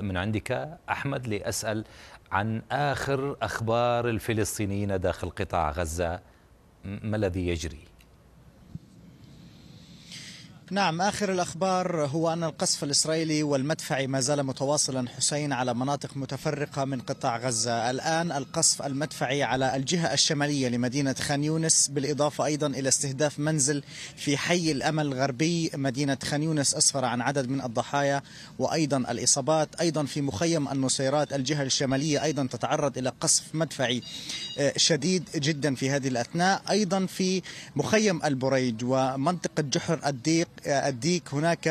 من عندك أحمد لأسأل عن آخر أخبار الفلسطينيين داخل قطاع غزة ما الذي يجري؟ نعم آخر الأخبار هو أن القصف الإسرائيلي والمدفعي ما زال متواصلا حسين على مناطق متفرقة من قطاع غزة الآن القصف المدفعي على الجهة الشمالية لمدينة خان يونس بالإضافة أيضا إلى استهداف منزل في حي الأمل الغربي مدينة خان يونس أسفر عن عدد من الضحايا وأيضا الإصابات أيضا في مخيم النصيرات الجهة الشمالية أيضا تتعرض إلى قصف مدفعي آه، شديد جدا في هذه الأثناء أيضا في مخيم البريج ومنطقة جحر الديق الديك هناك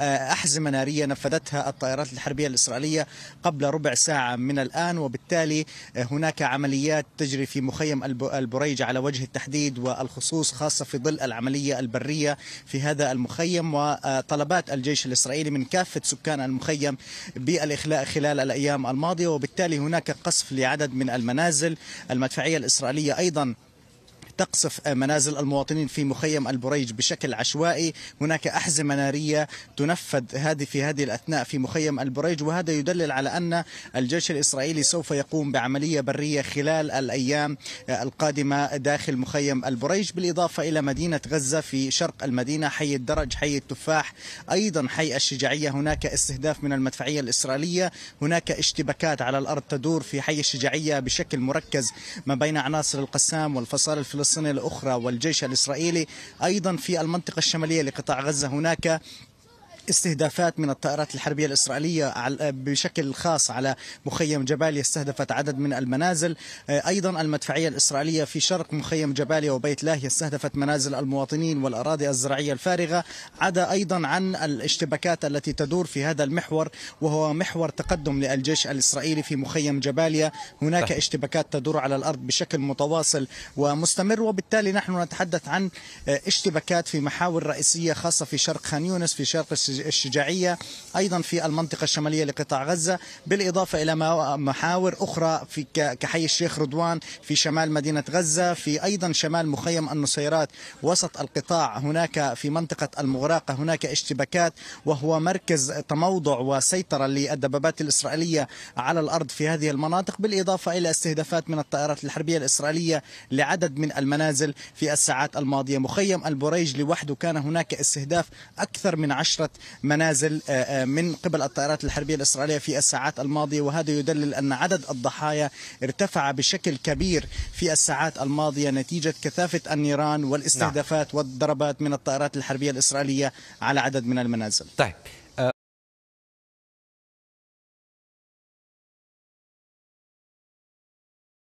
آه، أحزمة نارية نفذتها الطائرات الحربية الإسرائيلية قبل ربع ساعة من الآن وبالتالي آه، هناك عمليات تجري في مخيم البريج على وجه التحديد والخصوص خاصة في ظل العملية البرية في هذا المخيم وطلبات الجيش الإسرائيلي من كافة سكان المخيم بالإخلاء خلال الأيام الماضية وبالتالي هناك قصف لعدد من المنازل المدفعية الإسرائيلية أيضا تقصف منازل المواطنين في مخيم البريج بشكل عشوائي هناك أحزمة نارية تنفذ هذه في هذه الأثناء في مخيم البريج وهذا يدلل على أن الجيش الإسرائيلي سوف يقوم بعملية برية خلال الأيام القادمة داخل مخيم البريج بالإضافة إلى مدينة غزة في شرق المدينة حي الدرج حي التفاح أيضا حي الشجاعية هناك استهداف من المدفعية الإسرائيلية هناك اشتباكات على الأرض تدور في حي الشجاعية بشكل مركز ما بين عناصر القسام والفصائل الفلسطينية الفلسطينيه الأخرى والجيش الإسرائيلي أيضا في المنطقة الشمالية لقطاع غزة هناك استهدافات من الطائرات الحربية الإسرائيلية بشكل خاص على مخيم جباليا استهدفت عدد من المنازل آه، أيضا المدفعية الإسرائيلية في شرق مخيم جباليا وبيت لاهيا استهدفت منازل المواطنين والأراضي الزراعية الفارغة عدا أيضا عن الاشتباكات التي تدور في هذا المحور وهو محور تقدم للجيش الإسرائيلي في مخيم جباليا هناك اشتباكات تدور على الأرض بشكل متواصل ومستمر وبالتالي نحن نتحدث عن آه، اشتباكات في محاور رئيسية خاصة في شرق خان يونس في شرق الشجاعية أيضا في المنطقة الشمالية لقطاع غزة بالإضافة إلى محاور أخرى في كحي الشيخ رضوان في شمال مدينة غزة في أيضا شمال مخيم النصيرات وسط القطاع هناك في منطقة المغراقة هناك اشتباكات وهو مركز تموضع وسيطرة للدبابات الإسرائيلية على الأرض في هذه المناطق بالإضافة إلى استهدافات من الطائرات الحربية الإسرائيلية لعدد من المنازل في الساعات الماضية مخيم البريج لوحده كان هناك استهداف أكثر من عشرة منازل آه، آه، من قبل الطائرات الحربية الإسرائيلية في الساعات الماضية وهذا يدلل أن عدد الضحايا ارتفع بشكل كبير في الساعات الماضية نتيجة كثافة النيران نعم. والاستهدافات والضربات من الطائرات الحربية الإسرائيلية على عدد من المنازل طيب